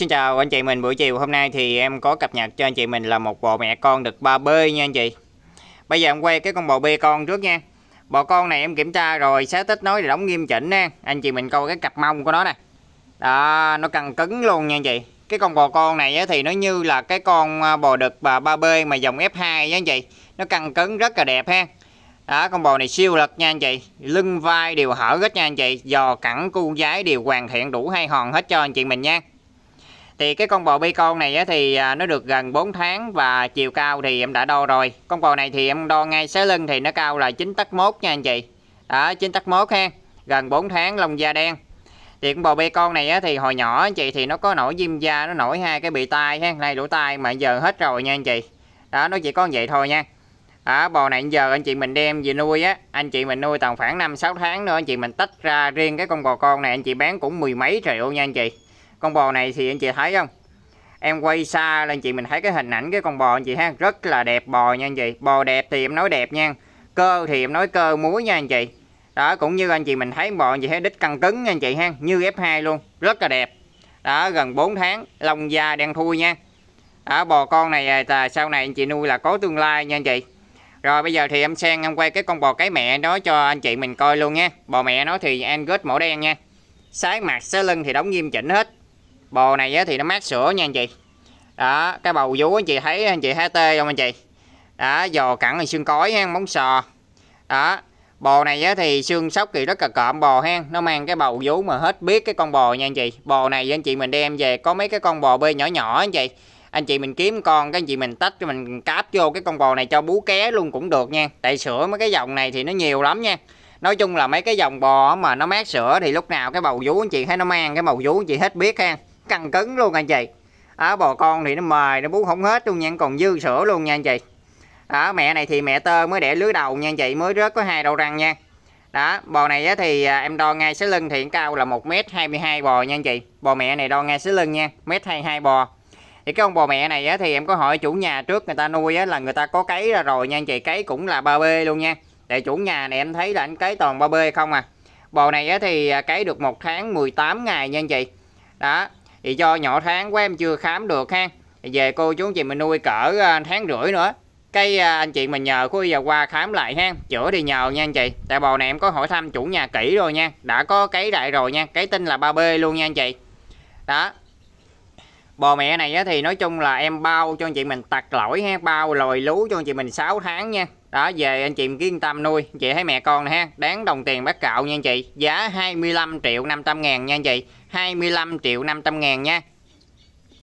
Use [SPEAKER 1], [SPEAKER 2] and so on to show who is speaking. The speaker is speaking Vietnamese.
[SPEAKER 1] Xin chào anh chị mình buổi chiều hôm nay thì em có cập nhật cho anh chị mình là một bò mẹ con được 3 bê nha anh chị Bây giờ em quay cái con bò bê con trước nha Bò con này em kiểm tra rồi xé tích nói là đóng nghiêm chỉnh nha Anh chị mình coi cái cặp mông của nó nè Đó nó căng cứng luôn nha anh chị Cái con bò con này thì nó như là cái con à, bò đực bà 3 bê mà dòng F2 nha anh chị Nó căng cứng rất là đẹp ha đó, con bò này siêu lực nha anh chị Lưng vai đều hở hết nha anh chị Giò cẳng cu giái đều hoàn thiện đủ hai hòn hết cho anh chị mình nha thì cái con bò con này á, thì à, nó được gần 4 tháng và chiều cao thì em đã đo rồi con bò này thì em đo ngay xé lưng thì nó cao là 9 tấc mốt nha anh chị đó 9 tấc mốt ha gần 4 tháng lông da đen thì con bò bê con này á, thì hồi nhỏ anh chị thì nó có nổi viêm da nó nổi hai cái bị tai ha này lỗ tai mà giờ hết rồi nha anh chị đó nó chỉ có vậy thôi nha đó, bò này giờ anh chị mình đem về nuôi á anh chị mình nuôi tầm khoảng 5-6 tháng nữa anh chị mình tách ra riêng cái con bò con này anh chị bán cũng mười mấy triệu nha anh chị con bò này thì anh chị thấy không em quay xa lên chị mình thấy cái hình ảnh cái con bò anh chị ha rất là đẹp bò nha anh chị bò đẹp thì em nói đẹp nha cơ thì em nói cơ muối nha anh chị đó cũng như anh chị mình thấy bò anh chị thấy đít căng cứng nha anh chị ha như F2 luôn rất là đẹp đó gần 4 tháng lông da đen thui nha đó bò con này là sau này anh chị nuôi là có tương lai nha anh chị rồi bây giờ thì em sang em quay cái con bò cái mẹ đó cho anh chị mình coi luôn nha bò mẹ nó thì Angus mẫu đen nha sái mặt sái lưng thì đóng nghiêm chỉnh hết bồ này á, thì nó mát sữa nha anh chị đó cái bầu vú anh chị thấy anh chị há tê không anh chị đó giò cẳng thì xương cối ha móng sò đó bò này á, thì xương sóc thì rất là cộm bò hen nó mang cái bầu vú mà hết biết cái con bò nha anh chị bò này anh chị mình đem về có mấy cái con bò bê nhỏ nhỏ anh chị anh chị mình kiếm con cái anh chị mình tách cho mình cáp vô cái con bò này cho bú ké luôn cũng được nha tại sữa mấy cái dòng này thì nó nhiều lắm nha nói chung là mấy cái dòng bò mà nó mát sữa thì lúc nào cái bầu vú anh chị thấy nó mang cái bầu vú anh chị hết biết ha căng cứng luôn anh chị đó, bò con thì nó mời nó bú không hết luôn nha còn dư sữa luôn nha anh chị đó mẹ này thì mẹ tơ mới đẻ lưới đầu nha anh chị mới rớt có hai đầu răng nha đó bò này thì à, em đo ngay số lưng thì cao là 1 m hai bò nha anh chị bò mẹ này đo ngay số lưng nha mét hai hai bò thì cái con bò mẹ này á, thì em có hỏi chủ nhà trước người ta nuôi á, là người ta có cấy ra rồi nha anh chị cấy cũng là ba b luôn nha để chủ nhà này em thấy là anh cấy toàn ba b không à bò này á, thì à, cấy được một tháng 18 ngày nha anh chị đó thì cho nhỏ tháng của em chưa khám được ha về cô chú anh chị mình nuôi cỡ à, tháng rưỡi nữa cái à, anh chị mình nhờ cô giờ qua khám lại ha chữa thì nhờ nha anh chị tại bò này em có hỏi thăm chủ nhà kỹ rồi nha đã có cái đại rồi nha cái tin là 3B luôn nha anh chị đó bò mẹ này thì nói chung là em bao cho anh chị mình tặc lỗi ha bao lòi lú cho anh chị mình 6 tháng nha đó về anh chị yên tâm nuôi chị thấy mẹ con này ha đáng đồng tiền bác cạo nha anh chị giá 25 triệu 500 ngàn nha anh chị 25 triệu 500 ngàn nha